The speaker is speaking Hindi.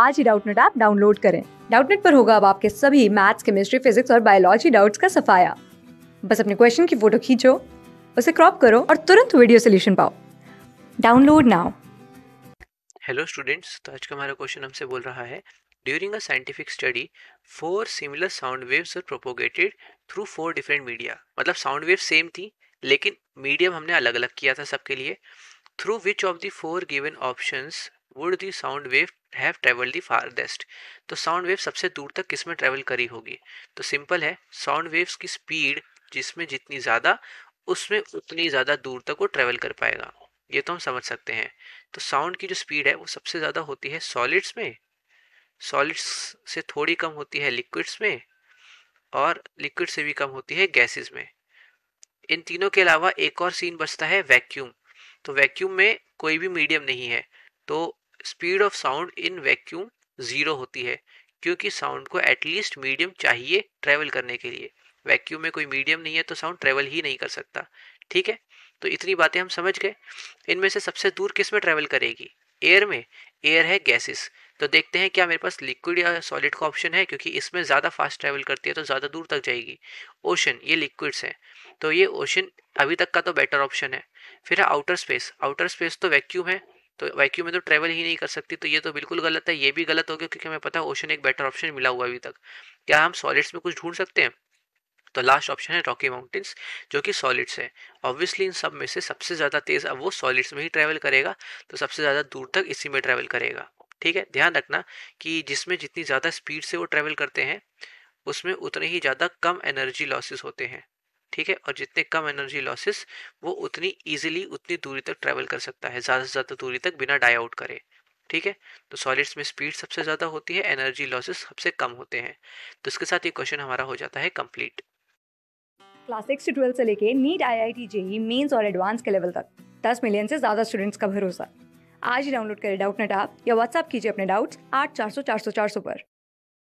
आज ही डाउटनेट ऐप डाउनलोड करें डाउटनेट पर होगा अब आपके सभी मैथ्स केमिस्ट्री फिजिक्स और बायोलॉजी डाउट्स का सफाया बस अपने क्वेश्चन की फोटो खींचो उसे क्रॉप करो और तुरंत वीडियो सोल्यूशन पाओ डाउनलोड नाउ हेलो स्टूडेंट्स तो आज का हमारा क्वेश्चन हमसे बोल रहा है during a scientific study four similar sound waves are propagated through four different media मतलब साउंड वेव सेम थी लेकिन मीडियम हमने अलग अलग किया था सबके लिए through which of the four given options would the sound wave have travel the farthest तो साउंड वेव सबसे दूर तक किस में ट्रेवल करी होगी तो सिंपल है साउंड वेव्स की स्पीड जिसमें जितनी ज़्यादा उसमें उतनी ज़्यादा दूर तक वो ट्रेवल कर पाएगा ये तो हम समझ सकते हैं तो साउंड की जो स्पीड है वो सबसे ज़्यादा होती है सॉलिड्स में सॉलिड्स से थोड़ी कम होती है लिक्विड्स में और लिक्विड से भी कम होती है गैसेस में इन तीनों के अलावा एक और सीन बचता है वैक्यूम तो वैक्यूम में कोई भी मीडियम नहीं है तो speed of sound in vacuum zero होती है क्योंकि साउंड को एटलीस्ट मीडियम चाहिए ट्रेवल करने के लिए वैक्यूम में कोई मीडियम नहीं है तो साउंड ट्रेवल ही नहीं कर सकता ठीक है तो इतनी बातें हम समझ गए इनमें से सबसे दूर किस में ट्रेवल करेगी एयर में एयर है गैसेस तो देखते हैं क्या मेरे पास लिक्विड या सॉलिड का ऑप्शन है क्योंकि इसमें ज़्यादा फास्ट ट्रैवल करती है तो ज़्यादा दूर तक जाएगी ओशन ये लिक्विड्स हैं तो ये ओशन अभी तक का तो बेटर ऑप्शन है फिर है आउटर स्पेस आउटर स्पेस तो वैक्यूम है तो वैक्यू में तो ट्रैवल ही नहीं कर सकती तो ये तो बिल्कुल गलत है ये भी गलत हो गया क्योंकि हमें पता है ओशन एक बेटर ऑप्शन मिला हुआ अभी तक क्या हम सॉलिड्स में कुछ ढूंढ सकते हैं तो लास्ट ऑप्शन है रॉकी माउंटेन्स जो कि सॉलिड्स है ऑब्वियसली इन सब में से सबसे ज़्यादा तेज़ अब वो सॉलिड्स में ही ट्रैवल करेगा तो सबसे ज़्यादा दूर तक इसी में ट्रैवल करेगा ठीक है ध्यान रखना कि जिसमें जितनी ज़्यादा स्पीड से वो ट्रैवल करते हैं उसमें उतने ही ज़्यादा कम एनर्जी लॉसेस होते हैं ठीक है और जितने कम एनर्जी लॉसेस वो उतनी ईजिली उतनी दूरी तक ट्रैवल कर सकता है ज़्यादा से ज़्यादा दूरी तक बिना डाई आउट करे ठीक है तो सॉलिड्स में स्पीड सबसे ज़्यादा होती है एनर्जी लॉसेस सबसे कम होते हैं तो इसके साथ ये क्वेश्चन हमारा हो जाता है कम्प्लीट क्लास सिक्स से ट्वेल्थ से लेके NEET I I T JEE mains और एडवांस के लेवल तक दस मिलियन से ज़्यादा स्टूडेंट्स का भरोसा आज ही डाउनलोड करें डाउट नेट आप या व्हाट्सअप कीजिए अपने डाउट्स आठ चार सौ चार सौ चार सौ पर